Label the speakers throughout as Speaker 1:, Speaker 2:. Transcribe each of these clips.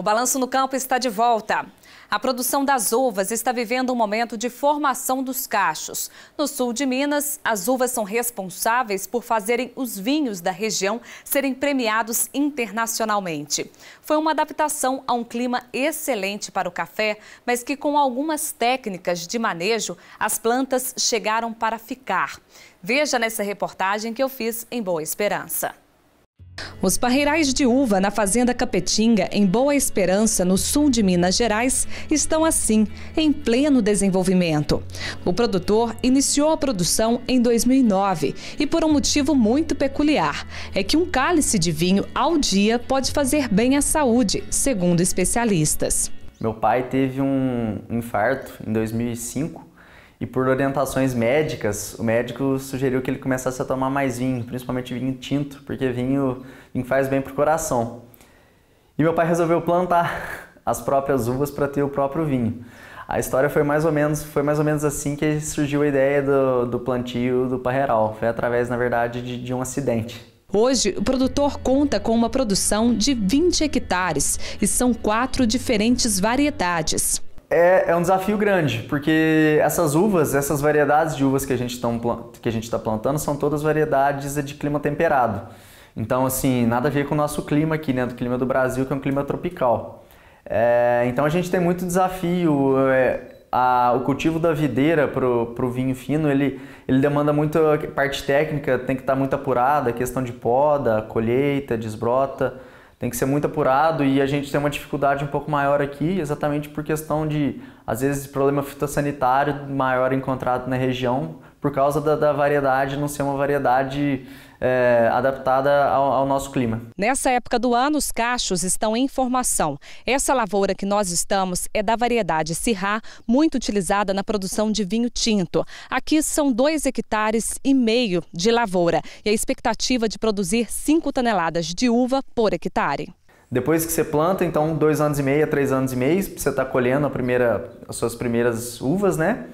Speaker 1: O Balanço no Campo está de volta. A produção das uvas está vivendo um momento de formação dos cachos. No sul de Minas, as uvas são responsáveis por fazerem os vinhos da região serem premiados internacionalmente. Foi uma adaptação a um clima excelente para o café, mas que com algumas técnicas de manejo, as plantas chegaram para ficar. Veja nessa reportagem que eu fiz em Boa Esperança. Os parreirais de uva na Fazenda Capetinga, em Boa Esperança, no sul de Minas Gerais, estão assim, em pleno desenvolvimento. O produtor iniciou a produção em 2009 e por um motivo muito peculiar: é que um cálice de vinho ao dia pode fazer bem à saúde, segundo
Speaker 2: especialistas. Meu pai teve um infarto em 2005 e por orientações médicas, o médico sugeriu que ele começasse a tomar mais vinho, principalmente vinho tinto, porque vinho, vinho faz bem para o coração. E meu pai resolveu plantar as próprias uvas para ter o próprio vinho. A história foi mais ou menos, foi mais ou menos assim que surgiu a ideia do, do plantio do parreiral. Foi através, na verdade, de, de um acidente. Hoje, o produtor conta com uma produção de 20 hectares e são
Speaker 1: quatro diferentes variedades
Speaker 2: é, é um desafio grande, porque essas uvas, essas variedades de uvas que a gente está plantando são todas variedades de clima temperado. Então, assim, nada a ver com o nosso clima aqui, né? Do clima do Brasil, que é um clima tropical. É, então, a gente tem muito desafio. É, a, o cultivo da videira para o vinho fino, ele, ele demanda muita parte técnica, tem que estar tá muito apurada, questão de poda, colheita, desbrota tem que ser muito apurado e a gente tem uma dificuldade um pouco maior aqui, exatamente por questão de, às vezes, problema fitossanitário maior encontrado na região por causa da, da variedade não ser uma variedade é, adaptada ao, ao, nosso clima.
Speaker 1: Nessa época do ano, os cachos estão em formação. Essa lavoura que nós estamos é da variedade Sirrá, muito utilizada na produção de vinho tinto. Aqui são dois hectares e meio de lavoura e a expectativa de produzir 5 toneladas de uva por hectare.
Speaker 2: Depois que você planta, então, dois anos e meio, três anos e meio, você está colhendo primeira, as suas primeiras uvas, né?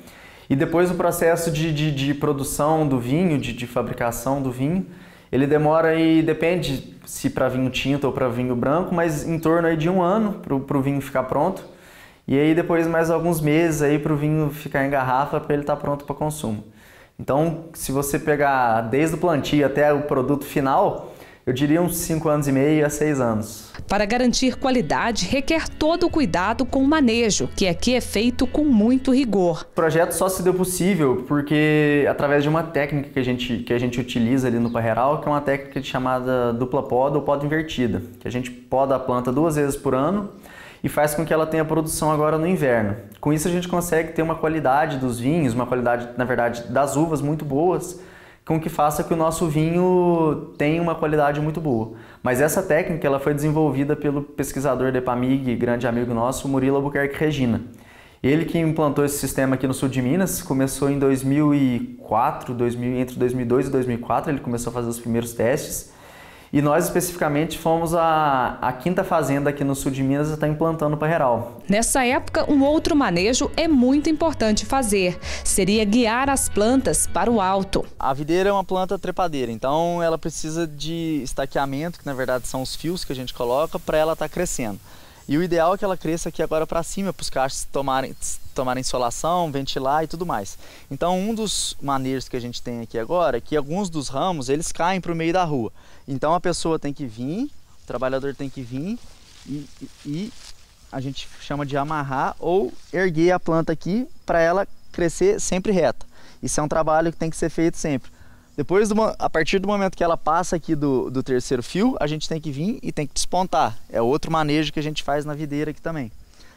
Speaker 2: E depois o processo de, de, de produção do vinho, de, de, fabricação do vinho, ele demora e depende se para vinho tinto ou para vinho branco, mas em torno aí de um ano para o vinho ficar pronto. E aí depois mais alguns meses aí para o vinho ficar em garrafa para ele estar tá pronto para consumo. Então, se você pegar desde o plantio até o produto final, eu diria uns 5 anos e meio a 6 anos.
Speaker 1: Para garantir qualidade, requer todo o cuidado com o manejo, que aqui é feito com muito rigor. O
Speaker 2: projeto só se deu possível porque através de uma técnica que a gente, que a gente utiliza ali no parreiral, que é uma técnica chamada dupla poda ou poda invertida, que a gente poda a planta duas vezes por ano e faz com que ela tenha produção agora no inverno. Com isso a gente consegue ter uma qualidade dos vinhos, uma qualidade, na verdade, das uvas muito boas, com que faça que o nosso vinho tenha uma qualidade muito boa. Mas essa técnica ela foi desenvolvida pelo pesquisador da EPAMIG, grande amigo nosso, Murilo Albuquerque Regina. Ele que implantou esse sistema aqui no sul de Minas, começou em 2004, 2000, entre 2002 e 2004, ele começou a fazer os primeiros testes. E nós especificamente fomos a, a quinta fazenda aqui no sul de Minas e está implantando parreiral.
Speaker 1: Nessa época, um outro manejo é muito importante fazer. Seria guiar as plantas para o alto.
Speaker 2: A videira é uma planta trepadeira, então ela precisa de estaqueamento, que na verdade são os fios que a gente coloca, para ela estar tá crescendo. E o ideal é que ela cresça aqui agora para cima, para os cachos tomarem, tomarem insolação, ventilar e tudo mais. Então um dos maneiros que a gente tem aqui agora é que alguns dos ramos eles caem para o meio da rua. Então a pessoa tem que vir, o trabalhador tem que vir e, e, e a gente chama de amarrar ou erguer a planta aqui para ela crescer sempre reta. Isso é um trabalho que tem que ser feito sempre. Depois, a partir do momento que ela passa aqui do, do terceiro fio, a gente tem que vir e tem que despontar. É outro manejo que a gente faz na videira aqui também.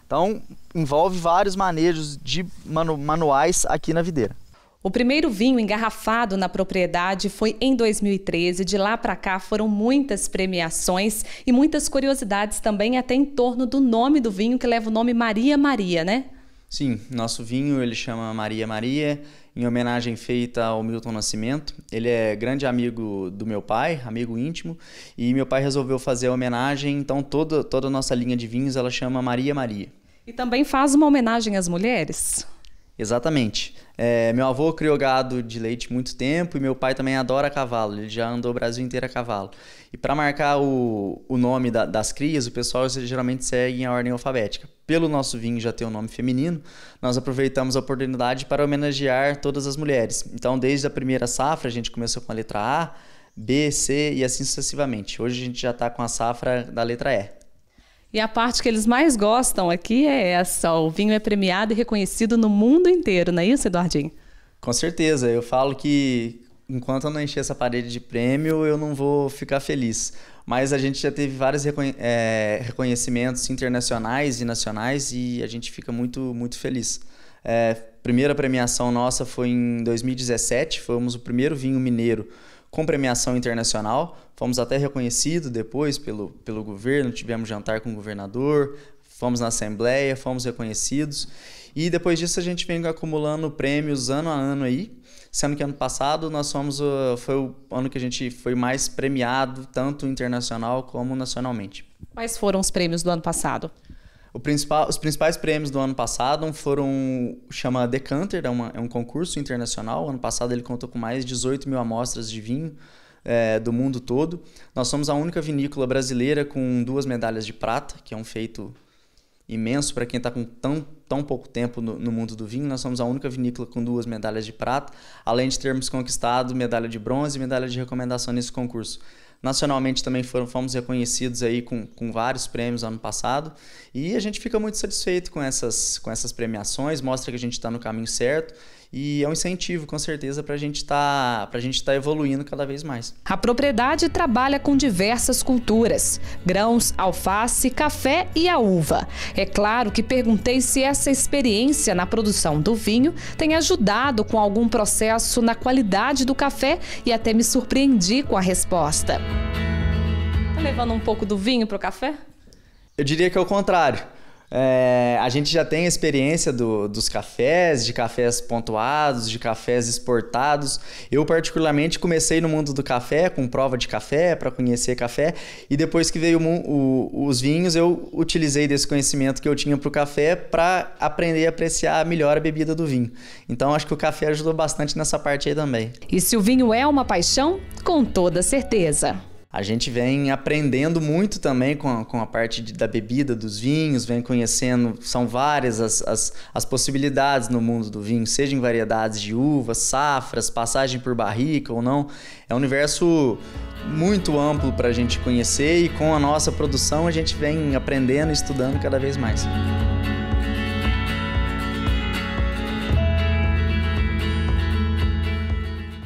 Speaker 2: Então, envolve vários manejos de manu, manuais aqui na videira.
Speaker 1: O primeiro vinho engarrafado na propriedade foi em 2013. De lá para cá foram muitas premiações e muitas curiosidades também até em torno do nome do vinho que leva o nome Maria Maria, né?
Speaker 2: Sim, nosso vinho ele chama Maria Maria em homenagem feita ao Milton Nascimento. Ele é grande amigo do meu pai, amigo íntimo, e meu pai resolveu fazer a homenagem, então toda, toda a nossa linha de vinhos ela chama Maria Maria. E também
Speaker 1: faz uma homenagem às mulheres?
Speaker 2: Exatamente. É, meu avô criou gado de leite muito tempo e meu pai também adora cavalo. Ele já andou o Brasil inteiro a cavalo. E para marcar o, o nome da, das crias, o pessoal geralmente segue em ordem alfabética. Pelo nosso vinho já ter o um nome feminino, nós aproveitamos a oportunidade para homenagear todas as mulheres. Então, desde a primeira safra, a gente começou com a letra A, B, C e assim sucessivamente. Hoje a gente já está com a safra da letra E.
Speaker 1: E a parte que eles mais gostam aqui é essa: o vinho é premiado e reconhecido no mundo inteiro, não é isso,
Speaker 2: Eduardinho? Com certeza. Eu falo que enquanto eu não encher essa parede de prêmio, eu não vou ficar feliz. Mas a gente já teve vários reconhe é, reconhecimentos internacionais e nacionais e a gente fica muito, muito feliz. É, primeira premiação nossa foi em 2017, fomos o primeiro vinho mineiro com premiação internacional. Fomos até reconhecidos depois pelo, pelo governo, tivemos jantar com o governador, fomos na Assembleia, fomos reconhecidos. E depois disso a gente vem acumulando prêmios ano a ano aí, sendo que ano passado nós fomos ah, foi o ano que a gente foi mais premiado tanto internacional como nacionalmente.
Speaker 1: Quais foram os prêmios do ano passado?
Speaker 2: Principal, os principais prêmios do ano passado foram. chama Decanter, é, uma, é um concurso internacional. O ano passado ele contou com mais de 18 mil amostras de vinho é, do mundo todo. Nós somos a única vinícola brasileira com duas medalhas de prata, que é um feito imenso para quem está com tão, tão pouco tempo no, no, mundo do vinho. Nós somos a única vinícola com duas medalhas de prata, além de termos conquistado medalha de bronze e medalha de recomendação nesse concurso. Nacionalmente também foram, fomos reconhecidos aí com, com vários prêmios ano passado e a gente fica muito satisfeito com essas, com essas premiações, mostra que a gente está no caminho certo e é um incentivo, com certeza, para a gente tá, estar tá evoluindo cada vez mais. A propriedade
Speaker 1: trabalha com diversas culturas: grãos, alface, café e a uva. É claro que perguntei se essa experiência na produção do vinho tem ajudado com algum processo na qualidade do café e até me surpreendi com a resposta.
Speaker 2: Tá levando um pouco do vinho para o café? Eu diria que é o contrário. É, a gente já tem a experiência do, dos cafés, de cafés pontuados, de cafés exportados. Eu, particularmente, comecei no mundo do café, com prova de café, para conhecer café. E depois que veio o, o, os vinhos, eu utilizei desse conhecimento que eu tinha para o café para aprender a apreciar melhor a bebida do vinho. Então, acho que o café ajudou bastante nessa parte aí também. E se o vinho é uma paixão? Com toda certeza. A gente vem aprendendo muito também com a, com a parte de, da bebida, dos vinhos, vem conhecendo, são várias as, as, as possibilidades no mundo do vinho, seja em variedades de uvas, safras, passagem por barrica ou não. É um universo muito amplo para a gente conhecer e com a nossa produção a gente vem aprendendo e estudando cada vez mais.